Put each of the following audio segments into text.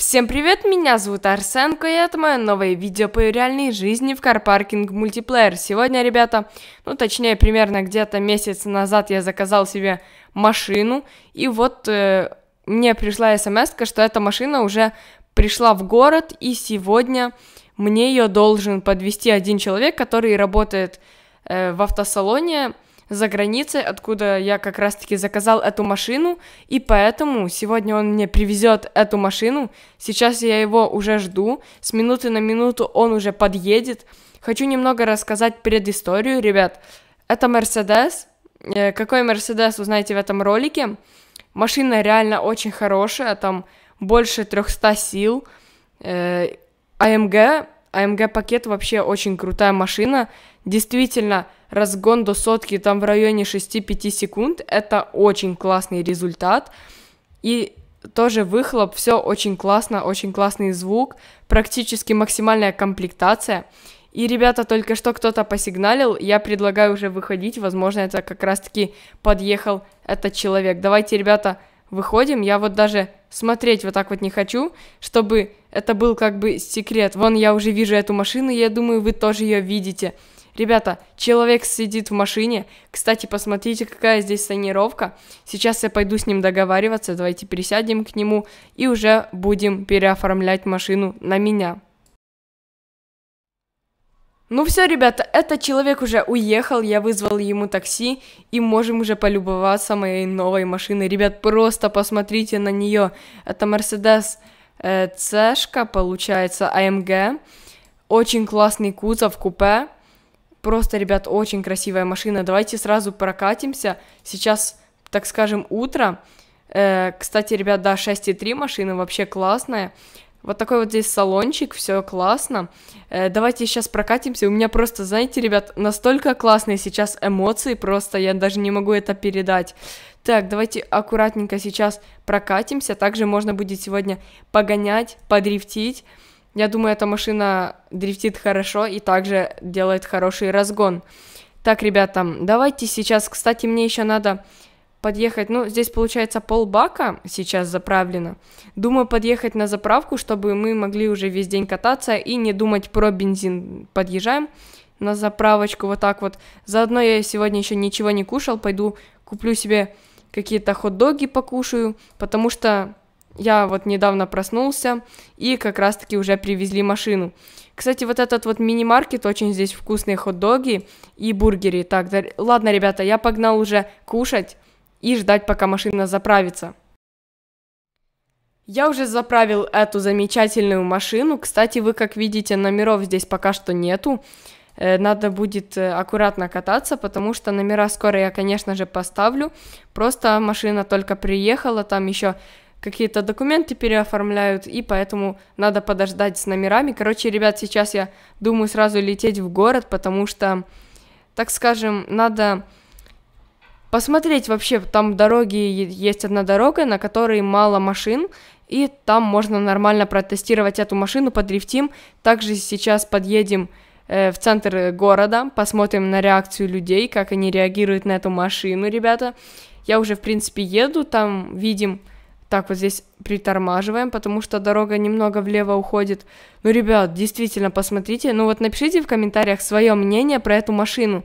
Всем привет, меня зовут Арсенко, и это мое новое видео по реальной жизни в карпаркинг мультиплеер. Сегодня, ребята, ну точнее, примерно где-то месяц назад я заказал себе машину, и вот э, мне пришла смс что эта машина уже пришла в город, и сегодня мне ее должен подвести один человек, который работает э, в автосалоне, за границей, откуда я как раз-таки заказал эту машину, и поэтому сегодня он мне привезет эту машину, сейчас я его уже жду, с минуты на минуту он уже подъедет. Хочу немного рассказать предысторию, ребят. Это Мерседес, э, какой Мерседес узнаете в этом ролике. Машина реально очень хорошая, там больше 300 сил, AMG э, а АМГ-пакет вообще очень крутая машина. Действительно, разгон до сотки там в районе 6-5 секунд. Это очень классный результат. И тоже выхлоп, все очень классно, очень классный звук, практически максимальная комплектация. И, ребята, только что кто-то посигналил, я предлагаю уже выходить, возможно, это как раз-таки подъехал этот человек. Давайте, ребята, выходим, я вот даже смотреть вот так вот не хочу, чтобы это был как бы секрет. Вон я уже вижу эту машину, я думаю, вы тоже ее видите. Ребята, человек сидит в машине. Кстати, посмотрите, какая здесь тонировка. Сейчас я пойду с ним договариваться. Давайте присядем к нему и уже будем переоформлять машину на меня. Ну все, ребята, этот человек уже уехал, я вызвал ему такси, и можем уже полюбоваться моей новой машиной. Ребят, просто посмотрите на нее. Это Mercedes C-шка, э, получается, AMG. А очень классный кузов, купе. Просто, ребят, очень красивая машина. Давайте сразу прокатимся. Сейчас, так скажем, утро. Э, кстати, ребят, да, 6.3 машины вообще классная. Вот такой вот здесь салончик, все классно. Э, давайте сейчас прокатимся. У меня просто, знаете, ребят, настолько классные сейчас эмоции, просто я даже не могу это передать. Так, давайте аккуратненько сейчас прокатимся. Также можно будет сегодня погонять, подрифтить. Я думаю, эта машина дрифтит хорошо и также делает хороший разгон. Так, ребята, давайте сейчас, кстати, мне еще надо подъехать, ну, здесь получается полбака сейчас заправлено. Думаю, подъехать на заправку, чтобы мы могли уже весь день кататься и не думать про бензин. Подъезжаем на заправочку вот так вот. Заодно я сегодня еще ничего не кушал, пойду куплю себе какие-то хот-доги покушаю, потому что я вот недавно проснулся и как раз-таки уже привезли машину. Кстати, вот этот вот мини-маркет, очень здесь вкусные хот-доги и бургеры. Так, да, ладно, ребята, я погнал уже кушать и ждать, пока машина заправится. Я уже заправил эту замечательную машину. Кстати, вы как видите, номеров здесь пока что нету. Э, надо будет э, аккуратно кататься, потому что номера скоро я, конечно же, поставлю. Просто машина только приехала, там еще какие-то документы переоформляют, и поэтому надо подождать с номерами. Короче, ребят, сейчас я думаю сразу лететь в город, потому что, так скажем, надо посмотреть вообще, там дороги, есть одна дорога, на которой мало машин, и там можно нормально протестировать эту машину, подрифтим. Также сейчас подъедем Э, в центр города, посмотрим на реакцию людей, как они реагируют на эту машину, ребята. Я уже, в принципе, еду, там видим, так вот здесь притормаживаем, потому что дорога немного влево уходит. Ну, ребят, действительно, посмотрите, ну вот напишите в комментариях свое мнение про эту машину.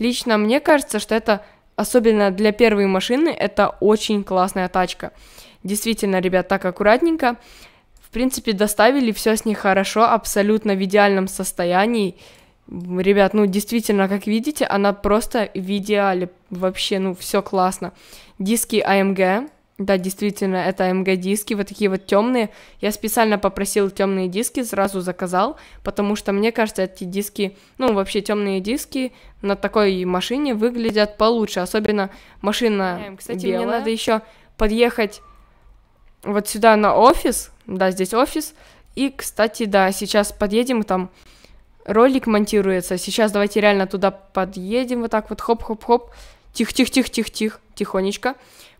Лично мне кажется, что это, особенно для первой машины, это очень классная тачка. Действительно, ребят, так аккуратненько принципе, доставили все с ней хорошо, абсолютно в идеальном состоянии. Ребят, ну действительно, как видите, она просто в идеале. Вообще, ну все классно. Диски AMG. А да, действительно, это AMG а диски, вот такие вот темные. Я специально попросил темные диски, сразу заказал, потому что мне кажется, эти диски, ну вообще темные диски на такой машине выглядят получше, особенно машина. Кстати, белая. мне надо еще подъехать вот сюда на офис, да, здесь офис. И, кстати, да, сейчас подъедем, там ролик монтируется. Сейчас давайте реально туда подъедем, вот так вот, хоп-хоп-хоп. Тихо-тихо-тихо-тихо-тихо, тихонечко.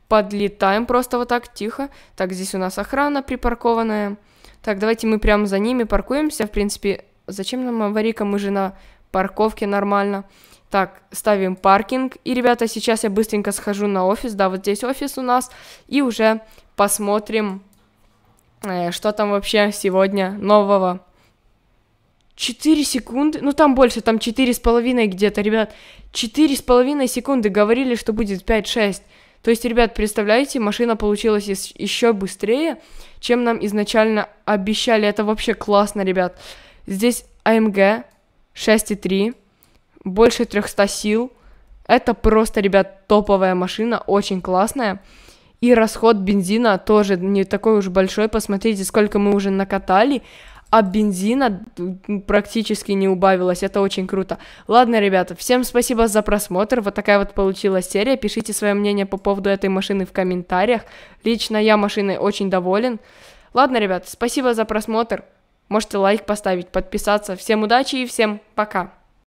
Подлетаем просто вот так, тихо. Так, здесь у нас охрана припаркованная. Так, давайте мы прямо за ними паркуемся. В принципе, зачем нам аварийка? Мы же на парковке нормально. Так, ставим паркинг. И, ребята, сейчас я быстренько схожу на офис. Да, вот здесь офис у нас. И уже посмотрим, Э, что там вообще сегодня нового. 4 секунды, ну там больше, там 4,5 где-то, ребят, 4,5 секунды говорили, что будет 5-6. То есть, ребят, представляете, машина получилась еще быстрее, чем нам изначально обещали. Это вообще классно, ребят. Здесь AMG а 6,3, больше 300 сил. Это просто, ребят, топовая машина, очень классная. И расход бензина тоже не такой уж большой. Посмотрите, сколько мы уже накатали а бензина практически не убавилось. Это очень круто. Ладно, ребята, всем спасибо за просмотр. Вот такая вот получилась серия. Пишите свое мнение по поводу этой машины в комментариях. Лично я машиной очень доволен. Ладно, ребята, спасибо за просмотр. Можете лайк поставить, подписаться. Всем удачи и всем пока.